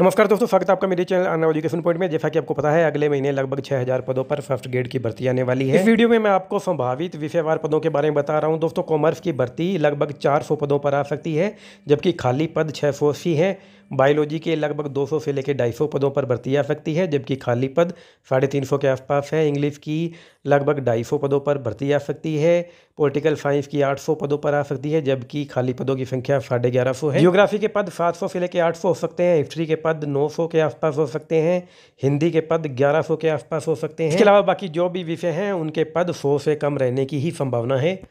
नमस्कार दोस्तों स्वागत आपका मेरे चैनल आना एजुकेशन पॉइंट में जैसा कि आपको पता है अगले महीने लगभग 6000 पदों पर फर्स्ट ग्रेड की भर्ती आने वाली है इस वीडियो में मैं आपको संभावित विषयवार पदों के बारे में बता रहा हूं दोस्तों कॉमर्स की भर्ती लगभग 400 पदों पर आ सकती है जबकि खाली पद छह सौ अस्सी है बायोलॉजी के लगभग 200 से लेकर ढाई पदों पर भर्ती आ सकती है जबकि खाली पद साढ़े तीन के आसपास है इंग्लिश की लगभग ढाई पदों पर भर्ती आ सकती है पॉलिटिकल साइंस की 800 पदों पर आ सकती है जबकि खाली पदों की संख्या साढ़े ग्यारह है जियोग्राफी के पद सात से लेकर आठ हो सकते हैं हिस्ट्री के पद नौ के आसपास हो सकते हैं हिंदी के पद ग्यारह के आसपास हो सकते हैं इसके अलावा बाकी जो भी विषय हैं उनके पद सौ से कम रहने की ही संभावना है